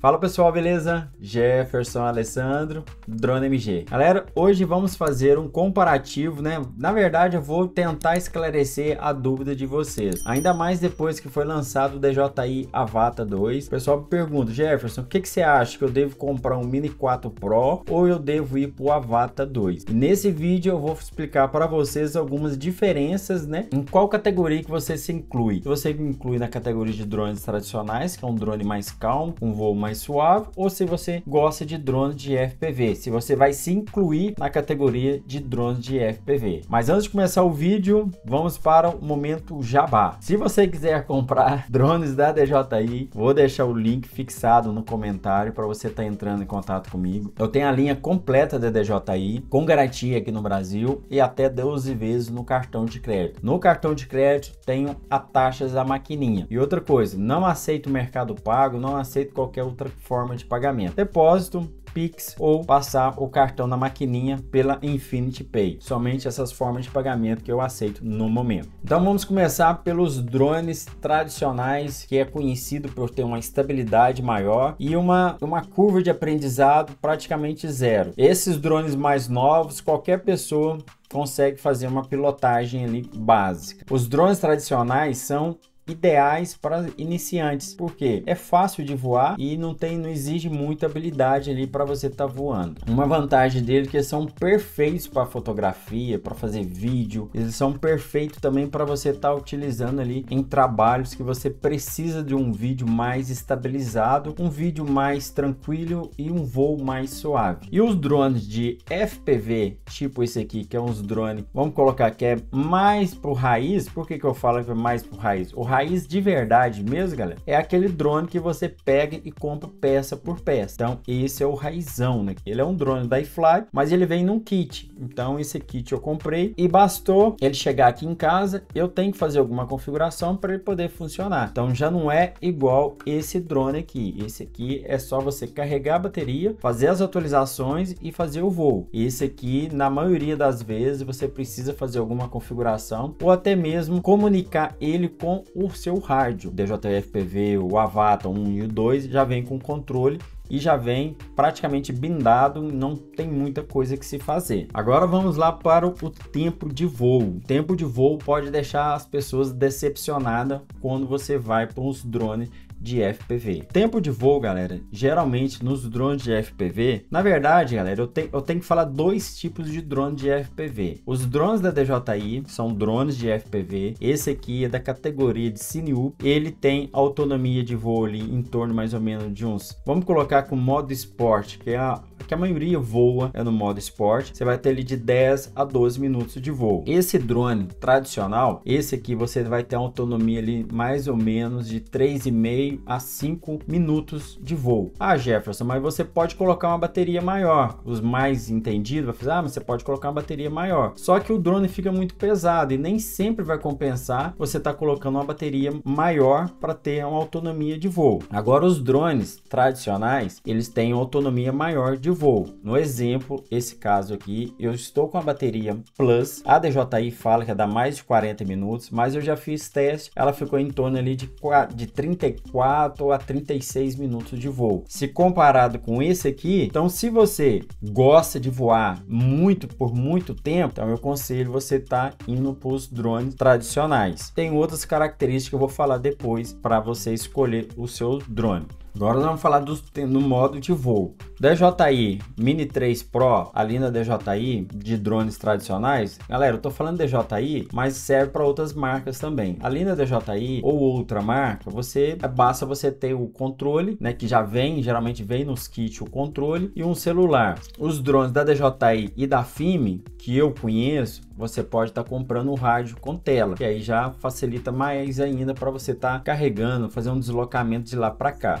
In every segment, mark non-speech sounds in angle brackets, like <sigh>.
Fala pessoal, beleza? Jefferson Alessandro, Drone MG. Galera, hoje vamos fazer um comparativo, né? Na verdade, eu vou tentar esclarecer a dúvida de vocês. Ainda mais depois que foi lançado o DJI Avata 2. O pessoal me pergunta, Jefferson, o que, que você acha? Que eu devo comprar um Mini 4 Pro ou eu devo ir pro Avata 2? E nesse vídeo eu vou explicar para vocês algumas diferenças, né? Em qual categoria que você se inclui. Se você inclui na categoria de drones tradicionais, que é um drone mais calmo, com voo mais mais suave ou se você gosta de drone de FPV, se você vai se incluir na categoria de drone de FPV. Mas antes de começar o vídeo, vamos para o momento jabá. Se você quiser comprar <laughs> drones da DJI, vou deixar o link fixado no comentário para você estar tá entrando em contato comigo. Eu tenho a linha completa da DJI com garantia aqui no Brasil e até 12 vezes no cartão de crédito. No cartão de crédito tenho a taxas da maquininha. E outra coisa, não aceito Mercado Pago, não aceito qualquer outro outra forma de pagamento. Depósito, Pix ou passar o cartão na maquininha pela Infinity Pay. Somente essas formas de pagamento que eu aceito no momento. Então vamos começar pelos drones tradicionais, que é conhecido por ter uma estabilidade maior e uma, uma curva de aprendizado praticamente zero. Esses drones mais novos, qualquer pessoa consegue fazer uma pilotagem ali básica. Os drones tradicionais são ideais para iniciantes, porque é fácil de voar e não tem, não exige muita habilidade ali para você estar tá voando. Uma vantagem dele é que são perfeitos para fotografia, para fazer vídeo, eles são perfeitos também para você estar tá utilizando ali em trabalhos que você precisa de um vídeo mais estabilizado, um vídeo mais tranquilo e um voo mais suave. E os drones de FPV, tipo esse aqui, que é uns drones, vamos colocar que é mais pro raiz, por que, que eu falo que é mais pro raiz? O raiz raiz de verdade mesmo, galera, é aquele drone que você pega e compra peça por peça. Então, esse é o raizão, né? Ele é um drone da iFly, mas ele vem num kit. Então, esse kit eu comprei e bastou ele chegar aqui em casa, eu tenho que fazer alguma configuração para ele poder funcionar. Então, já não é igual esse drone aqui. Esse aqui é só você carregar a bateria, fazer as atualizações e fazer o voo. Esse aqui, na maioria das vezes, você precisa fazer alguma configuração ou até mesmo comunicar ele com o por ser o rádio. DJI-FPV, o Avata 1 e o 2 já vem com controle e já vem praticamente blindado, não tem muita coisa que se fazer. Agora vamos lá para o tempo de voo. O tempo de voo pode deixar as pessoas decepcionadas quando você vai para os drones de FPV. Tempo de voo, galera, geralmente nos drones de FPV, na verdade, galera, eu, te, eu tenho que falar dois tipos de drone de FPV. Os drones da DJI são drones de FPV. Esse aqui é da categoria de cineup. Ele tem autonomia de voo ali em torno mais ou menos de uns. Vamos colocar com modo esporte, que é a que a maioria voa é no modo esporte, você vai ter ali de 10 a 12 minutos de voo. Esse drone tradicional, esse aqui você vai ter autonomia ali mais ou menos de 3,5 a 5 minutos de voo. Ah, Jefferson, mas você pode colocar uma bateria maior. Os mais entendidos vão falar, ah, mas você pode colocar uma bateria maior. Só que o drone fica muito pesado e nem sempre vai compensar você estar tá colocando uma bateria maior para ter uma autonomia de voo. Agora os drones tradicionais, eles têm autonomia maior de de voo. No exemplo, esse caso aqui, eu estou com a bateria Plus, a DJI fala que é dá mais de 40 minutos, mas eu já fiz teste, ela ficou em torno ali de, 4, de 34 a 36 minutos de voo. Se comparado com esse aqui, então se você gosta de voar muito por muito tempo, então eu conselho você estar tá indo para os drones tradicionais. Tem outras características que eu vou falar depois para você escolher o seu drone. Agora nós vamos falar do, modo de voo. DJI Mini 3 Pro, ali na DJI de drones tradicionais, galera, eu tô falando DJI, mas serve para outras marcas também. Ali na DJI ou outra marca, você é, basta você ter o controle, né, que já vem, geralmente vem nos kits o controle e um celular. Os drones da DJI e da FIME, que eu conheço, você pode estar tá comprando um rádio com tela, que aí já facilita mais ainda para você estar tá carregando, fazer um deslocamento de lá para cá.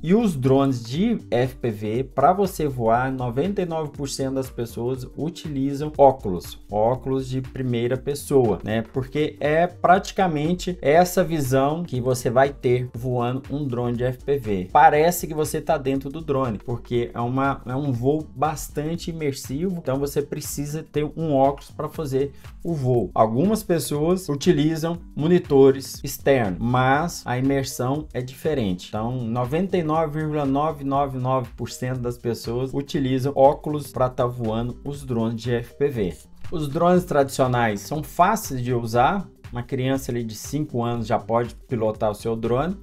E os drones de FPV, para você voar, 99% das pessoas utilizam óculos, óculos de primeira pessoa, né? Porque é praticamente essa visão que você vai ter voando um drone de FPV. Parece que você está dentro do drone, porque é, uma, é um voo bastante imersivo, então você precisa ter um óculos para fazer o voo. Algumas pessoas utilizam monitores externos, mas a imersão é diferente. Então, 99 99,999% das pessoas utilizam óculos para estar tá voando os drones de FPV. Os drones tradicionais são fáceis de usar, uma criança ali de 5 anos já pode pilotar o seu drone.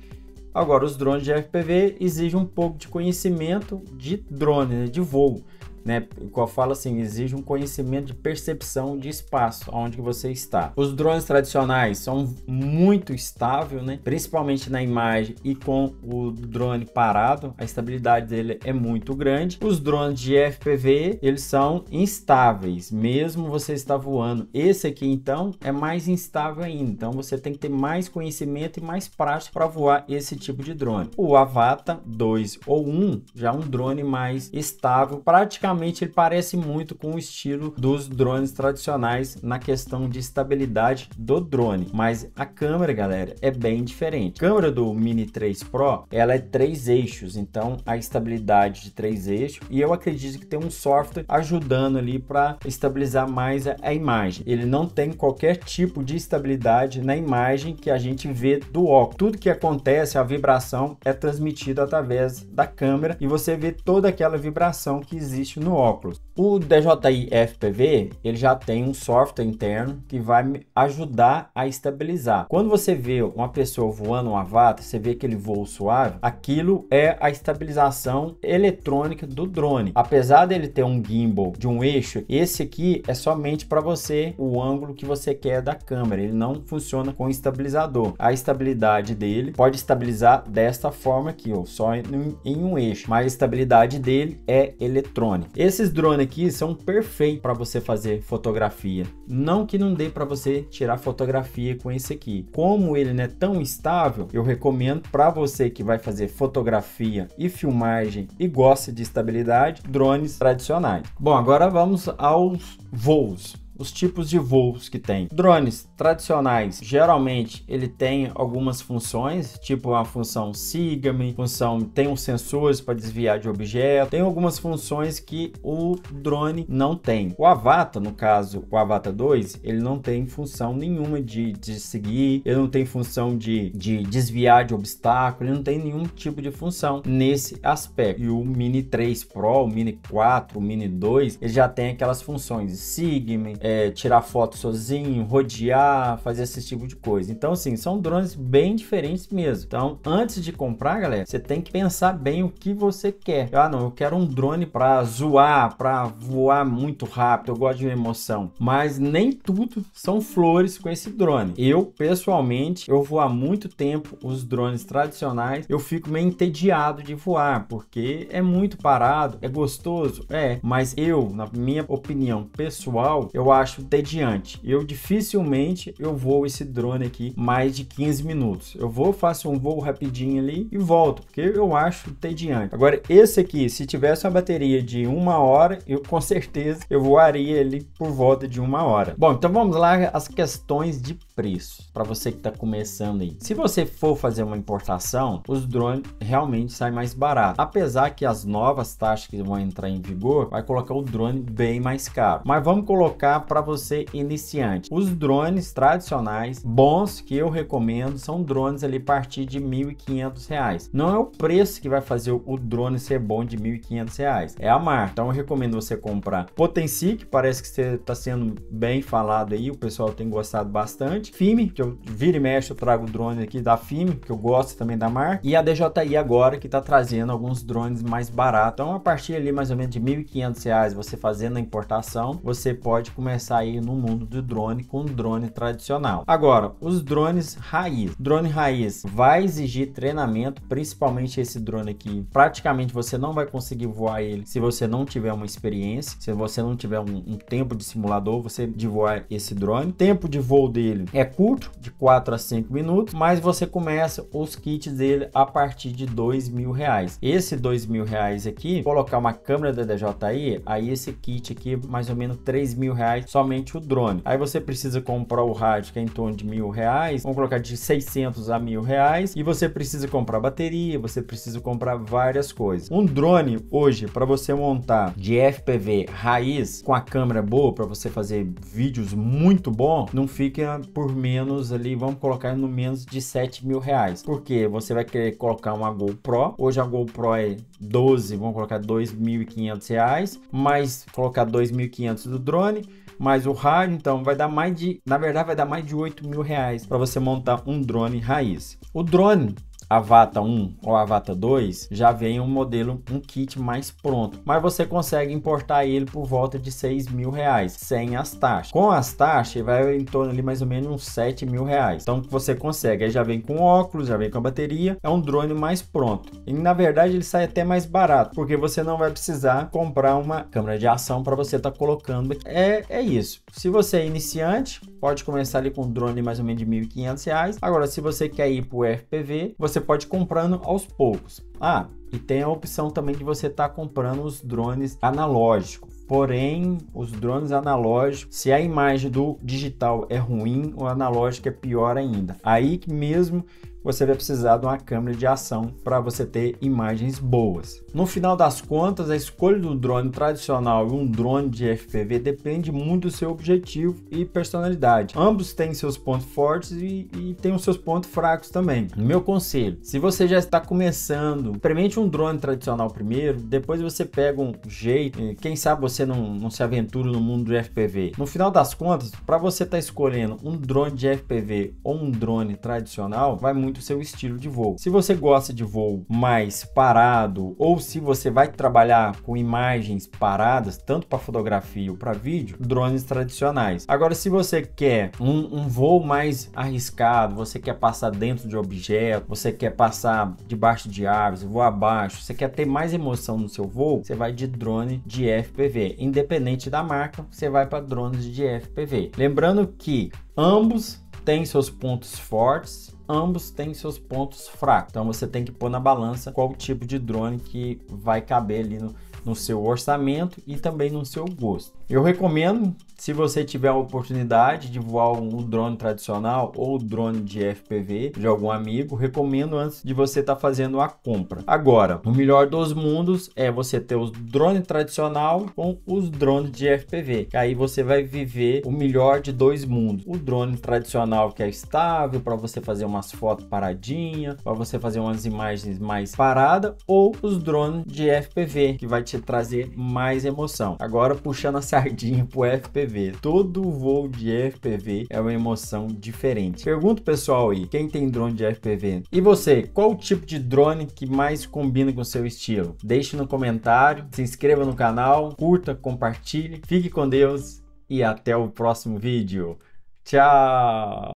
Agora, os drones de FPV exigem um pouco de conhecimento de drone, né, de voo né? Qual fala assim, exige um conhecimento de percepção de espaço, aonde você está. Os drones tradicionais são muito estável, né? Principalmente na imagem e com o drone parado, a estabilidade dele é muito grande. Os drones de FPV, eles são instáveis, mesmo você está voando. Esse aqui então é mais instável ainda. Então você tem que ter mais conhecimento e mais prática para voar esse tipo de drone. O Avata 2 ou 1 já é um drone mais estável, praticamente realmente ele parece muito com o estilo dos drones tradicionais na questão de estabilidade do drone, mas a câmera, galera, é bem diferente. A câmera do Mini 3 Pro, ela é três eixos, então a estabilidade de três eixos e eu acredito que tem um software ajudando ali para estabilizar mais a, imagem. Ele não tem qualquer tipo de estabilidade na imagem que a gente vê do óculos. Tudo que acontece, a vibração é transmitida através da câmera e você vê toda aquela vibração que existe no no óculos. O DJI FPV, ele já tem um software interno que vai ajudar a estabilizar. Quando você vê uma pessoa voando um avatar, você vê aquele voo suave, aquilo é a estabilização eletrônica do drone. Apesar dele ter um gimbal de um eixo, esse aqui é somente para você o ângulo que você quer da câmera. Ele não funciona com estabilizador. A estabilidade dele pode estabilizar desta forma aqui, ó, só em um eixo, mas a estabilidade dele é eletrônica mano, esses drones aqui são perfeitos para você fazer fotografia. Não que não dê para você tirar fotografia com esse aqui. Como ele não é tão estável, eu recomendo para você que vai fazer fotografia e filmagem e gosta de estabilidade, drones tradicionais. Bom, agora vamos aos voos os tipos de voos que tem. Drones tradicionais, geralmente ele tem algumas funções, tipo a função SIGAMI, função tem um sensores para desviar de objeto, tem algumas funções que o drone não tem. O Avata, no caso, o Avata 2, ele não tem função nenhuma de, de seguir, ele não tem função de, de desviar de obstáculo, ele não tem nenhum tipo de função nesse aspecto. E o Mini 3 Pro, o Mini 4, o Mini 2, ele já tem aquelas funções siga é, tirar foto sozinho, rodear, fazer esse tipo de coisa. Então, assim, são drones bem diferentes mesmo. Então, antes de comprar, galera, você tem que pensar bem o que você quer. Ah, não, eu quero um drone para zoar, para voar muito rápido, eu gosto de uma emoção. Mas nem tudo são flores com esse drone. Eu, pessoalmente, eu vou há muito tempo os drones tradicionais, eu fico meio entediado de voar, porque é muito parado, é gostoso, é, mas eu, na minha opinião pessoal, eu acho tediante. Eu dificilmente eu vou esse drone aqui mais de 15 minutos. Eu vou, faço um voo rapidinho ali e volto, porque eu acho tediante. Agora, esse aqui, se tivesse uma bateria de uma hora, eu com certeza eu voaria ele por volta de uma hora. Bom, então vamos lá as questões de preço para você que está começando aí. Se você for fazer uma importação, os drones realmente saem mais barato. Apesar que as novas taxas que vão entrar em vigor vai colocar o drone bem mais caro. Mas vamos colocar para você iniciante. Os drones tradicionais bons que eu recomendo são drones ali a partir de R$ 1.500. Não é o preço que vai fazer o drone ser bom de R$ 1.500, é a marca. Então eu recomendo você comprar Potensi que parece que está sendo bem falado aí, o pessoal tem gostado bastante. FIME, que eu vira e mexe, eu trago drone aqui da FIME, que eu gosto também da marca. E a DJI agora, que está trazendo alguns drones mais baratos. Então a partir ali mais ou menos de R$ 1.500 você fazendo a importação, você pode começar começar aí no mundo do drone com drone tradicional. Agora, os drones raiz. Drone raiz vai exigir treinamento, principalmente esse drone aqui. Praticamente você não vai conseguir voar ele se você não tiver uma experiência, se você não tiver um, um tempo de simulador, você de voar esse drone. tempo de voo dele é curto, de 4 a 5 minutos, mas você começa os kits dele a partir de dois mil reais. Esse dois mil reais aqui, colocar uma câmera DJI, aí esse kit aqui mais ou menos três mil reais somente o drone. Aí você precisa comprar o rádio, que é em torno de mil reais, vamos colocar de 600 a mil reais, e você precisa comprar bateria, você precisa comprar várias coisas. Um drone, hoje, para você montar de FPV raiz, com a câmera boa, para você fazer vídeos muito bom, não fica por menos ali, vamos colocar no menos de 7 mil reais. Porque você vai querer colocar uma GoPro, hoje a GoPro é 12, vamos colocar 2.500 reais, mais colocar 2.500 do drone, mais o rádio, então vai dar mais de, na verdade vai dar mais de 8 mil reais para você montar um drone raiz. O drone Avata 1 ou Avata 2, já vem um modelo, um kit mais pronto. Mas você consegue importar ele por volta de 6 mil reais, sem as taxas. Com as taxas, vai em torno ali mais ou menos uns 7 mil reais. Então você consegue, aí já vem com óculos, já vem com a bateria, é um drone mais pronto. E na verdade ele sai até mais barato, porque você não vai precisar comprar uma câmera de ação para você estar tá colocando. É, é isso. Se você é iniciante, pode começar ali com um drone mais ou menos de 1.500 reais. Agora, se você quer ir para o FPV, você pode ir comprando aos poucos. Ah, e tem a opção também de você estar tá comprando os drones analógicos. Porém, os drones analógicos, se a imagem do digital é ruim, o analógico é pior ainda. Aí mesmo você vai precisar de uma câmera de ação para você ter imagens boas. No final das contas, a escolha do drone tradicional e um drone de FPV depende muito do seu objetivo e personalidade. Ambos têm seus pontos fortes e, e têm os seus pontos fracos também. Meu conselho, se você já está começando, experimente um drone tradicional primeiro, depois você pega um jeito, eh, quem sabe você não, não se aventura no mundo de FPV. No final das contas, para você estar tá escolhendo um drone de FPV ou um drone tradicional, vai muito muito o seu estilo de voo. Se você gosta de voo mais parado ou se você vai trabalhar com imagens paradas, tanto para fotografia ou para vídeo, drones tradicionais. Agora, se você quer um, um voo mais arriscado, você quer passar dentro de objeto, você quer passar debaixo de árvores, voar abaixo, você quer ter mais emoção no seu voo, você vai de drone de FPV. Independente da marca, você vai para drones de FPV. Lembrando que ambos têm seus pontos fortes ambos têm seus pontos fracos. Então você tem que pôr na balança qual tipo de drone que vai caber ali no, no seu orçamento e também no seu gosto. Eu recomendo se você tiver a oportunidade de voar um drone tradicional ou drone de FPV de algum amigo, recomendo antes de você estar tá fazendo a compra. Agora, o melhor dos mundos é você ter os drones tradicional com os drones de FPV. aí você vai viver o melhor de dois mundos. O drone tradicional que é estável para você fazer umas fotos paradinha, para você fazer umas imagens mais parada ou os drones de FPV que vai te trazer mais emoção. Agora puxando a sardinha pro FPV FPV. Todo voo de FPV é uma emoção diferente. Pergunta pessoal aí, quem tem drone de FPV? E você, qual o tipo de drone que mais combina com o seu estilo? Deixe no comentário, se inscreva no canal, curta, compartilhe, fique com Deus e até o próximo vídeo. Tchau!